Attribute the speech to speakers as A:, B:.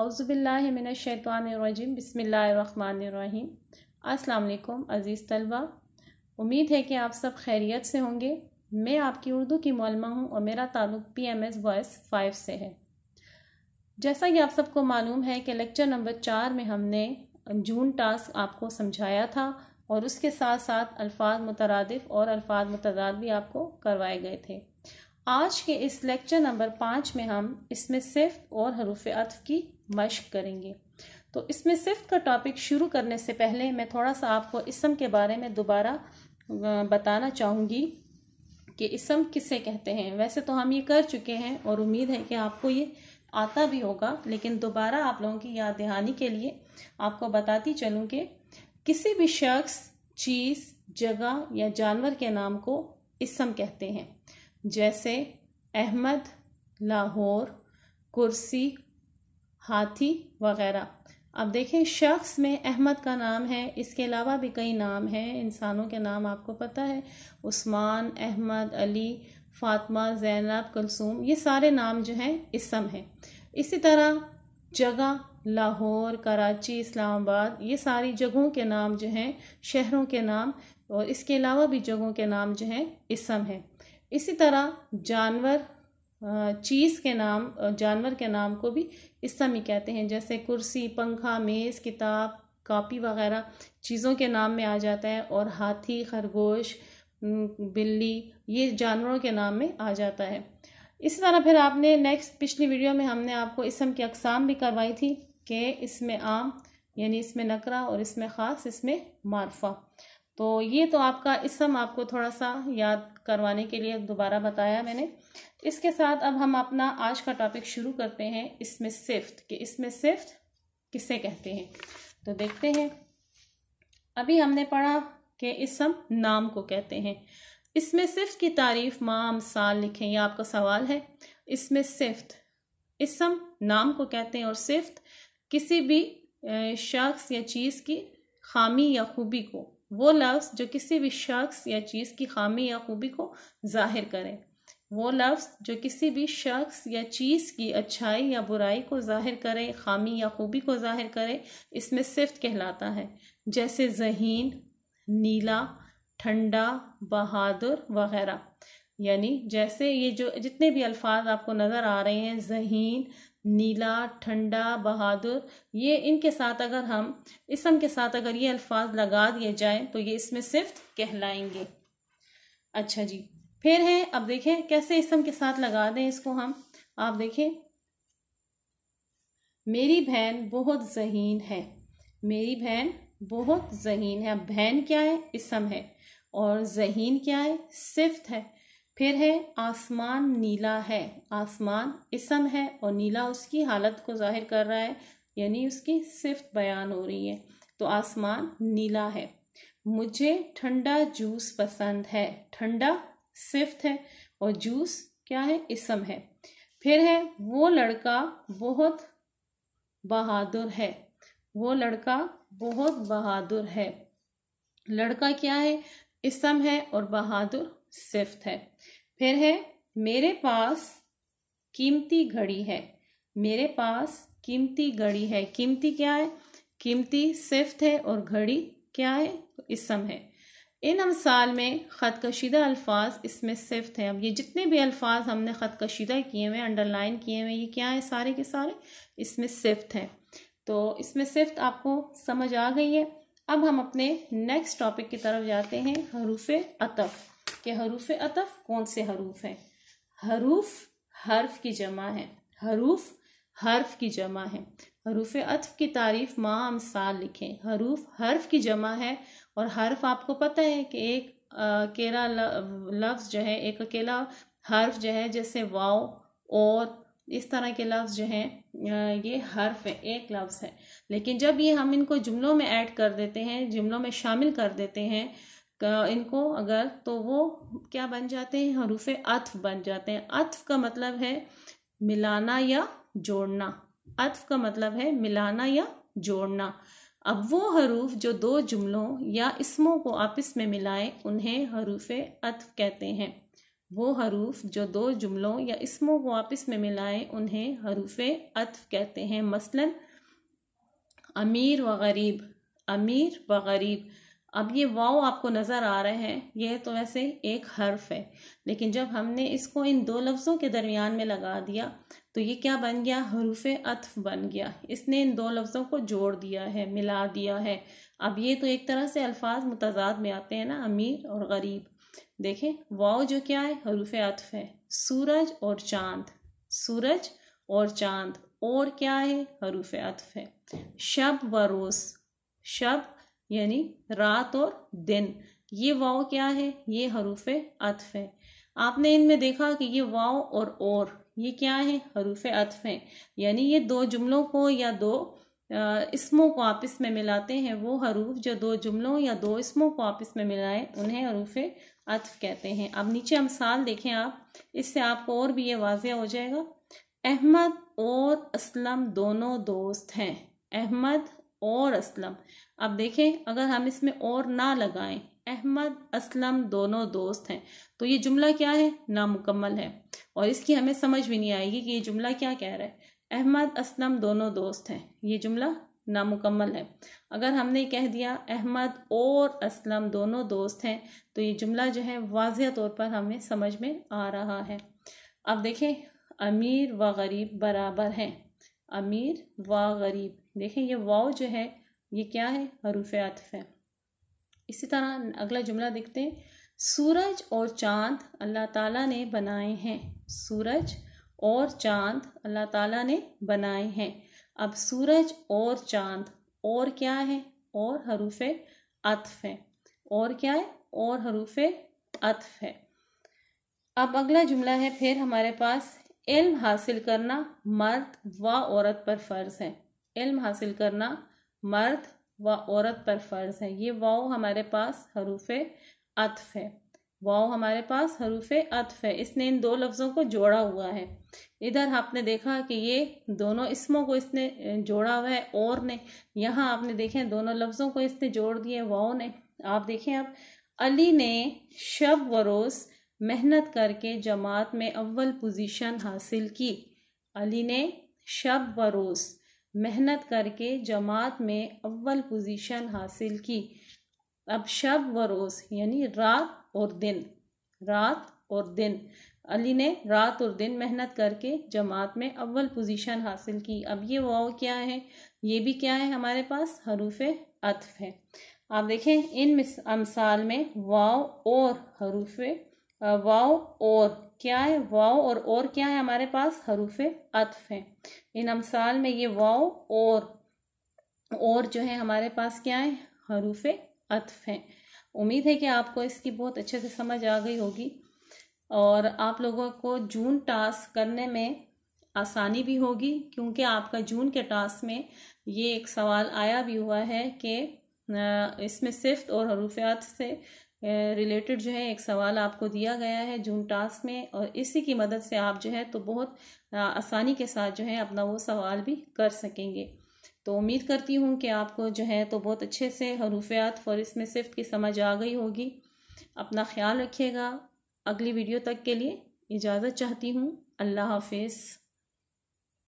A: अउज़बिल्लिमिनशैतवानरजीम बसमीम अस्सलाम अज़ीज़ तलबा उम्मीद है कि आप सब खैरियत से होंगे मैं आपकी उर्दू की मौलमा हूँ और मेरा ताल्लुक P M S voice five से है जैसा कि आप सबको मालूम है कि लेक्चर नंबर चार में हमने जून टास्क आपको समझाया था और उसके साथ साथ अल्फाज मुतरदफ़ और अल्फाज मतदाद भी आपको करवाए गए थे आज के इस लेक्चर नंबर पाँच में हम इसमें सिर्फ और हरूफ अतफ की मश्क करेंगे तो इसमें सिफ्त का टॉपिक शुरू करने से पहले मैं थोड़ा सा आपको इसम के बारे में दोबारा बताना चाहूँगी कि इसम किसे कहते हैं वैसे तो हम ये कर चुके हैं और उम्मीद है कि आपको ये आता भी होगा लेकिन दोबारा आप लोगों की याद दहानी के लिए आपको बताती चलूँ कि किसी भी शख्स चीज़ जगह या जानवर के नाम को इसम कहते हैं जैसे अहमद लाहौर कुर्सी हाथी वगैरह अब देखें शख्स में अहमद का नाम है इसके अलावा भी कई नाम हैं इंसानों के नाम आपको पता है उस्मान अहमद अली फातमा जैनब कुलसूम ये सारे नाम जो हैं इसम हैं इसी तरह जगह लाहौर कराची इस्लामाबाद ये सारी जगहों के नाम जो हैं शहरों के नाम और इसके अलावा भी जगहों के नाम जो हैं इसम हैं इसी तरह जानवर चीज़ के नाम जानवर के नाम को भी ही कहते हैं जैसे कुर्सी पंखा मेज़ किताब कापी वगैरह चीज़ों के नाम में आ जाता है और हाथी खरगोश बिल्ली ये जानवरों के नाम में आ जाता है इस तरह फिर आपने नेक्स्ट पिछली वीडियो में हमने आपको इसम की अकसाम भी करवाई थी कि इसमें आम यानी इसमें नकरा और इसमें ख़ास इसमें मारफा तो ये तो आपका इसम आपको थोड़ा सा याद करवाने के लिए दोबारा बताया मैंने इसके साथ अब हम अपना आज का टॉपिक शुरू करते हैं इसमें सिफ्त कि इसमें सिफ्त किसे कहते हैं तो देखते हैं अभी हमने पढ़ा कि इसम नाम को कहते हैं इसमें सिफ्त की तारीफ माम साल लिखें यह आपका सवाल है इसमें सिफ्त इसम नाम को कहते हैं और सिफ्त किसी भी शख्स या चीज़ की खामी या खूबी को वो लफ्ज़ जो किसी भी शख्स या चीज़ की खामी या खूबी को जाहिर करें वो लफ्ज़ जो किसी भी शख्स या चीज़ की अच्छाई या बुराई को जाहिर करे खामी या खूबी को जाहिर करे इसमें सिफ्त कहलाता है जैसे जहीन नीला ठंडा बहादुर वगैरह यानी जैसे ये जो जितने भी अल्फाज आपको नज़र आ रहे हैं जहीन नीला ठंडा बहादुर ये इनके साथ अगर हम इसम के साथ अगर ये अल्फाज लगा दिए जाए तो ये इसमें सिफ्त कहलाएंगे अच्छा जी फिर है अब देखें कैसे इसम के साथ लगा दें इसको हम आप देखें मेरी बहन बहुत जहीन है मेरी बहन बहुत जहीन है अब बहन क्या है इसम है और जहीन क्या है सिफ्त है फिर है आसमान नीला है आसमान इसम है और नीला उसकी हालत को जाहिर कर रहा है यानी उसकी सिफ्त बयान हो रही है तो आसमान नीला है मुझे ठंडा जूस पसंद है ठंडा सिफ्त है और जूस क्या है इसम है फिर है वो लड़का बहुत बहादुर है वो लड़का बहुत बहादुर है लड़का क्या है इसम है और बहादुर सिफ्थ है फिर है मेरे पास कीमती घड़ी है मेरे पास कीमती घड़ी है कीमती क्या है कीमती सिफ्त है और घड़ी क्या है इसम है इन अमसाल में ख़त कशीदा अल्फाज इसमें सिफ्त है अब ये जितने भी अल्फाज हमने ख़त कशीदा किए हुए अंडरलाइन किए हुए ये क्या है सारे के सारे इसमें सिफ्त है तो इसमें सिफ्त आपको समझ आ गई है अब हम अपने नेक्स्ट टॉपिक की तरफ जाते हैं हरूफ अतफ़ के हरूफ अतफ कौन से हरूफ हैं हरूफ हर्फ की जमा है हरूफ हर्फ की जमा है हरूफ अतफ की तारीफ माँ अमसाल लिखें हरूफ हर्फ की जमा है और हर्फ आपको पता है कि एक अकेला लफ्ज़ जो है एक अकेला हर्फ जो है जैसे वाओ और इस तरह के लफ्ज़ जो हैं ये हर्फ है एक लफ्ज़ है लेकिन जब ये हम इनको जुमलों में ऐड कर देते हैं जुमलों में शामिल कर देते हैं इनको अगर तो वो क्या बन जाते हैं हरूफ हाँ, अत्फ बन जाते हैं अत्फ का मतलब है मिलाना या जोड़ना अत्फ का मतलब है मिलाना या जोड़ना अब वो हरूफ जो दो जुमलों या इसमों को आपस में मिलाए उन्हें हरूफ अत्फ कहते हैं वो हरूफ जो दो जुमलों या इसमों को आपस में मिलाए उन्हें हरूफ अत्फ कहते हैं मसलन अमीर व गरीब अमीर व गरीब अब ये वाव आपको नज़र आ रहे हैं ये तो वैसे एक हर्फ है लेकिन जब हमने इसको इन दो लफ्ज़ों के दरमियान में लगा दिया तो ये क्या बन गया हरूफ अतफ बन गया इसने इन दो लफ्ज़ों को जोड़ दिया है मिला दिया है अब ये तो एक तरह से अल्फाज मुतजाद में आते हैं ना अमीर और गरीब देखें वाव जो क्या है हरूफ अतफ है सूरज और चांद सूरज और चांद और क्या है हरूफ अतफ है शब व रोज़ शब यानी रात और दिन ये वाव क्या है ये हरूफ अतफ है आपने इनमें देखा कि ये वाव और और ये क्या है हरूफ अतफ है यानी ये दो जुमलों को या दो इसमों को आपस में मिलाते हैं वो हरूफ जो दो जुमलों या दो इसमों को आपस में मिलाएं उन्हें हरूफ अतफ कहते हैं अब नीचे हम साल देखें आप इससे आपको और भी ये वाज हो जाएगा अहमद और असलम दोनों दोस्त हैं अहमद और असलम अब देखें अगर हम इसमें और ना लगाएं अहमद असलम दोनों दोस्त हैं तो ये जुमला क्या है नामुकम्मल है और इसकी हमें समझ भी नहीं आएगी कि ये जुमला क्या कह रहा है अहमद असलम दोनों दोस्त हैं ये जुमला नामुकम्मल है अगर हमने कह दिया अहमद और असलम दोनों दोस्त हैं तो ये जुमला जो है वाजह तौर पर हमें समझ में आ रहा है अब देखें अमीर व गरीब बराबर हैं अमीर व गरीब देखें ये वाव जो है ये क्या है हरूफ आतफ है इसी तरह अगला जुमला देखते हैं सूरज और चांद अल्लाह ताला ने बनाए हैं सूरज और चांद अल्लाह ताला ने बनाए हैं अब सूरज और चांद और क्या है और हरूफ अतफ है और क्या है और हरूफ अतफ है अब अगला जुमला है फिर हमारे पास इल्म हासिल करना मर्द व औरत पर फ़र्ज़ है इल्म हासिल करना मर्द व औरत पर फ़र्ज है ये वाओ हमारे पास हरूफ अतफ है वाओ हमारे पास हरूफ अतफ है इसने इन दो लफ्ज़ों को जोड़ा हुआ है इधर आपने देखा कि ये दोनों इसमों को इसने जोड़ा हुआ है और ने यहाँ आपने देखे दोनों लफ्ज़ों को इसने जोड़ दिए वाओ ने आप देखें आप अली ने शब व रोज़ मेहनत करके जमात में अव्वल पोजिशन हासिल की अली ने शब व रोज़ मेहनत करके जमात में अव्वल पोजीशन हासिल की अब शब व रोज़ यानी रात और दिन रात और दिन अली ने रात और दिन मेहनत करके जमात में अव्वल पोजीशन हासिल की अब ये वाव क्या है ये भी क्या है हमारे पास हरूफ अतफ है आप देखें इन मिस अमसाल में वाव और हरूफ वाओ और क्या है वाओ और और क्या है हमारे पास हरूफ अतफ है इन अमसाल में ये वाओ और और जो है हमारे पास क्या है हरूफ अतफ हैं उम्मीद है कि आपको इसकी बहुत अच्छे से समझ आ गई होगी और आप लोगों को जून टास्क करने में आसानी भी होगी क्योंकि आपका जून के टास्क में ये एक सवाल आया भी हुआ है कि इसमें सिफ्त और हरूफियात से रिलेटेड जो है एक सवाल आपको दिया गया है जूम टास्क में और इसी की मदद से आप जो है तो बहुत आसानी के साथ जो है अपना वो सवाल भी कर सकेंगे तो उम्मीद करती हूँ कि आपको जो है तो बहुत अच्छे से हरूफियात फरिस में सिफ्ट की समझ आ गई होगी अपना ख्याल रखिएगा अगली वीडियो तक के लिए इजाज़त चाहती हूँ अल्लाह हाफिज़